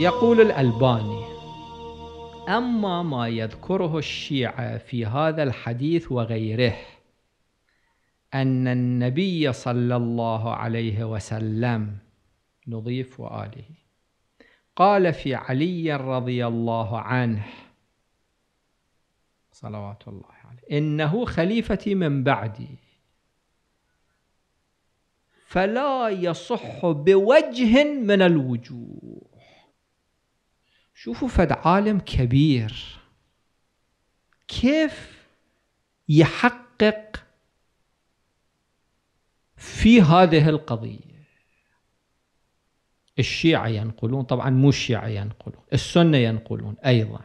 يقول الألباني أما ما يذكره الشيعة في هذا الحديث وغيره أن النبي صلى الله عليه وسلم نضيف وآله قال في علي رضي الله عنه صلوات الله عليه إنه خليفتي من بعدي فلا يصح بوجه من الوجوه شوفوا فد عالم كبير كيف يحقق في هذه القضية الشيعة ينقلون طبعا مو الشيعة ينقلون السنة ينقلون أيضا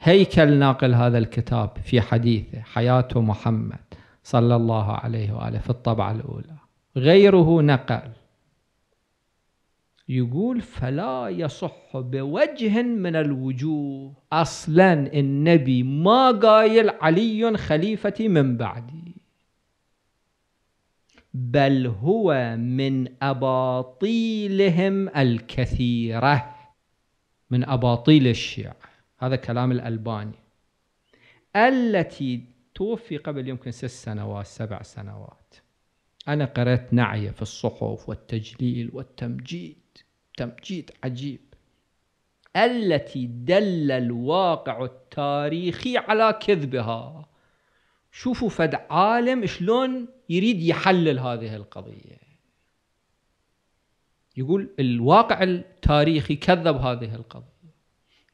هيكل ناقل هذا الكتاب في حديثه حياة محمد صلى الله عليه وآله في الطبعة الأولى غيره نقل يقول فلا يصح بوجه من الوجوه اصلا النبي ما قايل علي خليفتي من بعدي بل هو من اباطيلهم الكثيره من اباطيل الشيعه هذا كلام الالباني التي توفي قبل يمكن ست سنوات سبع سنوات انا قرات نعيه في الصحف والتجليل والتمجيد تمجيد عجيب التي دل الواقع التاريخي على كذبها شوفوا فد عالم شلون يريد يحلل هذه القضية يقول الواقع التاريخي كذب هذه القضية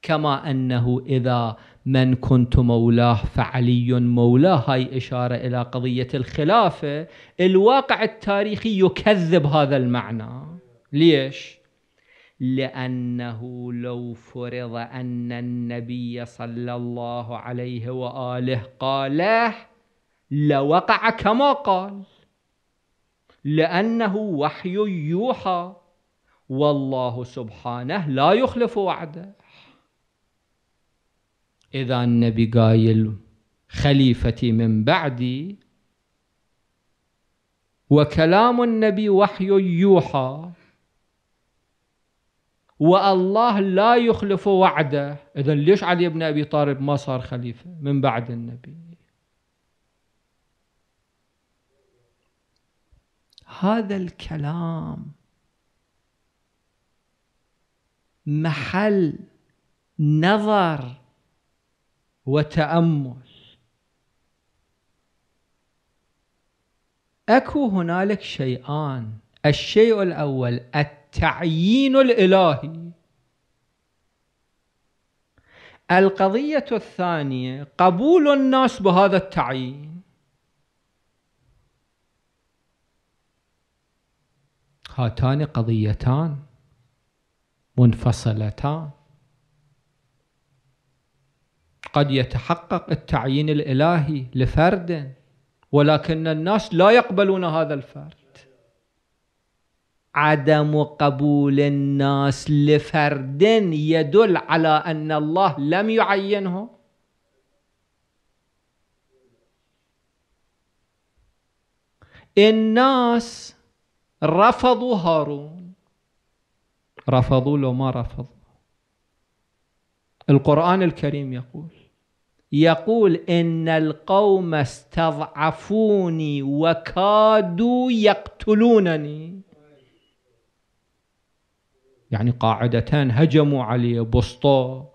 كما أنه إذا من كنت مولاه فعلي مولاه هاي إشارة إلى قضية الخلافة الواقع التاريخي يكذب هذا المعنى ليش؟ لأنه لو فرض أن النبي صلى الله عليه وآله قاله لوقع كما قال لأنه وحي يوحى والله سبحانه لا يخلف وعده إذا النبي قايل خليفتي من بعدي وكلام النبي وحي يوحى والله لا يخلف وعده إذا ليش علي بن أبي طالب ما صار خليفة من بعد النبي هذا الكلام محل نظر وتأمل اكو هنالك شيئان الشيء الاول التعيين الالهي القضيه الثانيه قبول الناس بهذا التعيين هاتان قضيتان منفصلتان قد يتحقق التعيين الالهي لفرد ولكن الناس لا يقبلون هذا الفرد عدم قبول الناس لفرد يدل على أن الله لم يعينه الناس رفضوا هارون رفضوا لو ما رفضوا القرآن الكريم يقول يقول إن القوم استضعفوني وكادوا يقتلونني يعني قاعدتان هجموا عليه بسطه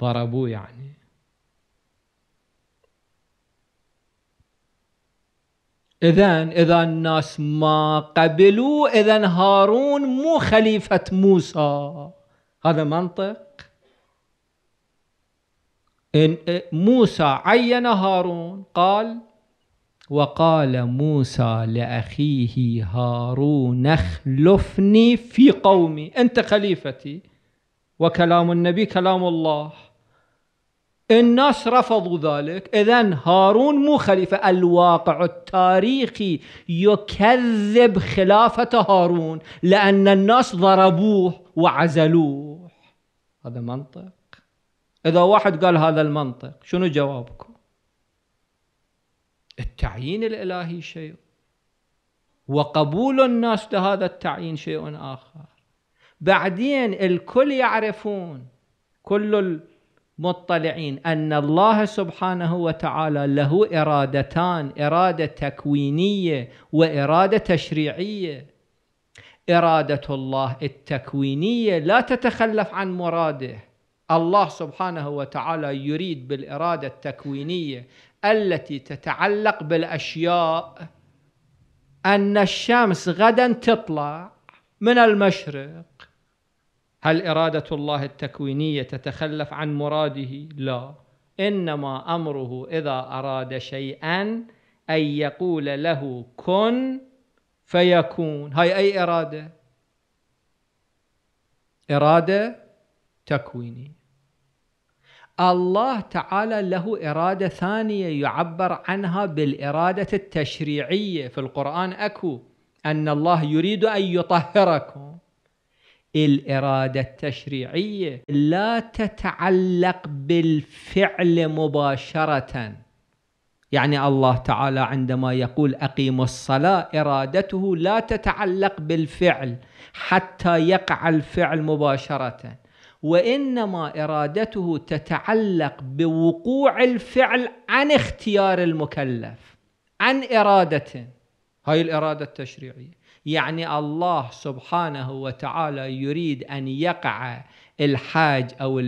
ضربوه يعني إذا إذا الناس ما قبلوا إذا هارون مو خليفة موسى هذا منطق إن إيه، موسى عين هارون قال وقال موسى لأخيه هارون اخلفني في قومي أنت خليفتي وكلام النبي كلام الله الناس رفضوا ذلك إذا هارون مو خليفة الواقع التاريخي يكذب خلافة هارون لأن الناس ضربوه وعزلوه هذا منطق إذا واحد قال هذا المنطق شنو جوابكم التعيين الإلهي شيء وقبول الناس لهذا التعيين شيء آخر بعدين الكل يعرفون كل المطلعين أن الله سبحانه وتعالى له إرادتان إرادة تكوينية وإرادة تشريعية إرادة الله التكوينية لا تتخلف عن مراده الله سبحانه وتعالى يريد بالإرادة التكوينية التي تتعلق بالأشياء أن الشمس غدا تطلع من المشرق هل إرادة الله التكوينية تتخلف عن مراده؟ لا إنما أمره إذا أراد شيئا أن يقول له كن فيكون هاي أي إرادة؟ إرادة تكوينية الله تعالى له إرادة ثانية يعبر عنها بالإرادة التشريعية في القرآن أكو أن الله يريد أن يطهركم الإرادة التشريعية لا تتعلق بالفعل مباشرة يعني الله تعالى عندما يقول أقيموا الصلاة إرادته لا تتعلق بالفعل حتى يقع الفعل مباشرةً وانما ارادته تتعلق بوقوع الفعل عن اختيار المكلف عن ارادته هاي الاراده التشريعيه يعني الله سبحانه وتعالى يريد ان يقع الحاج او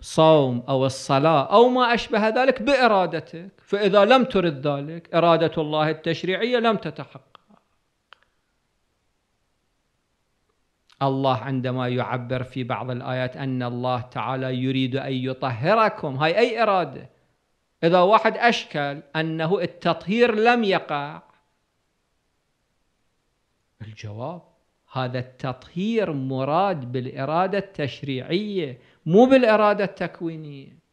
الصوم او الصلاه او ما اشبه ذلك بارادتك فاذا لم ترد ذلك اراده الله التشريعيه لم تتحقق الله عندما يعبر في بعض الآيات أن الله تعالى يريد أن يطهركم هاي أي إرادة إذا واحد أشكل أنه التطهير لم يقع الجواب هذا التطهير مراد بالإرادة التشريعية مو بالإرادة التكوينية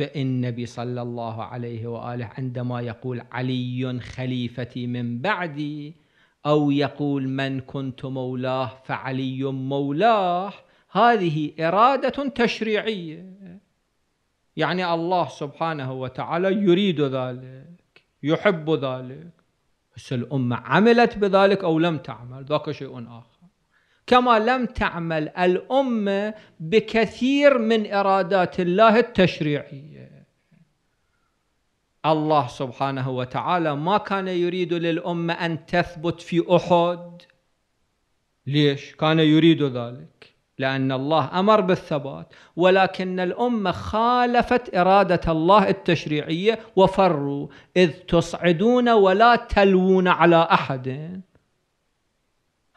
النبي صلى الله عليه واله عندما يقول علي خليفتي من بعدي او يقول من كنت مولاه فعلي مولاه هذه اراده تشريعيه يعني الله سبحانه وتعالى يريد ذلك يحب ذلك بس الامه عملت بذلك او لم تعمل ذاك شيء اخر كما لم تعمل الأمة بكثير من إرادات الله التشريعية الله سبحانه وتعالى ما كان يريد للأمة أن تثبت في أحد ليش؟ كان يريد ذلك لأن الله أمر بالثبات ولكن الأمة خالفت إرادة الله التشريعية وفروا إذ تصعدون ولا تلوون على أحد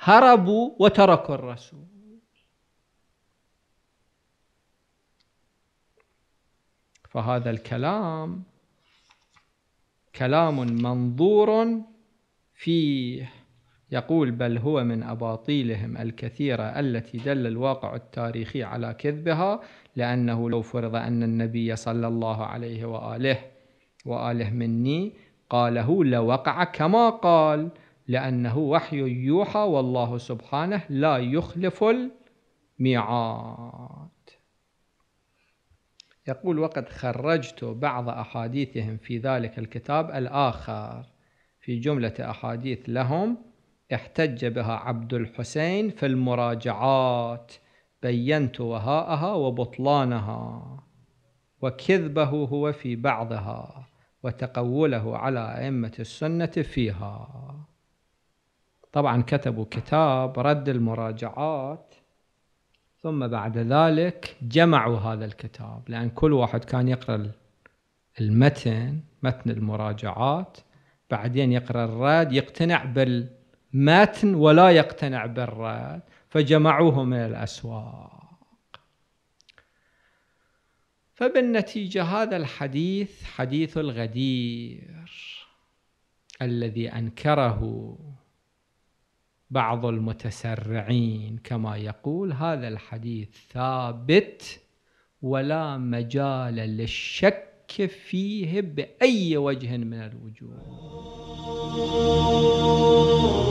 هربوا وتركوا الرسول فهذا الكلام كلام منظور فيه يقول بل هو من أباطيلهم الكثيرة التي دل الواقع التاريخي على كذبها لأنه لو فرض أن النبي صلى الله عليه وآله وآله مني قاله لوقع كما قال لأنه وحي يوحى والله سبحانه لا يخلف الميعاد يقول وقد خرجت بعض أحاديثهم في ذلك الكتاب الآخر في جملة أحاديث لهم احتج بها عبد الحسين في المراجعات بينت وهاءها وبطلانها وكذبه هو في بعضها وتقوله على أئمة السنة فيها طبعا كتبوا كتاب رد المراجعات ثم بعد ذلك جمعوا هذا الكتاب لأن كل واحد كان يقرأ المتن متن المراجعات بعدين يقرأ الرد يقتنع بالمتن ولا يقتنع بالرد فجمعوه من الأسواق فبالنتيجة هذا الحديث حديث الغدير الذي أنكره بعض المتسرعين كما يقول هذا الحديث ثابت ولا مجال للشك فيه بأي وجه من الوجوه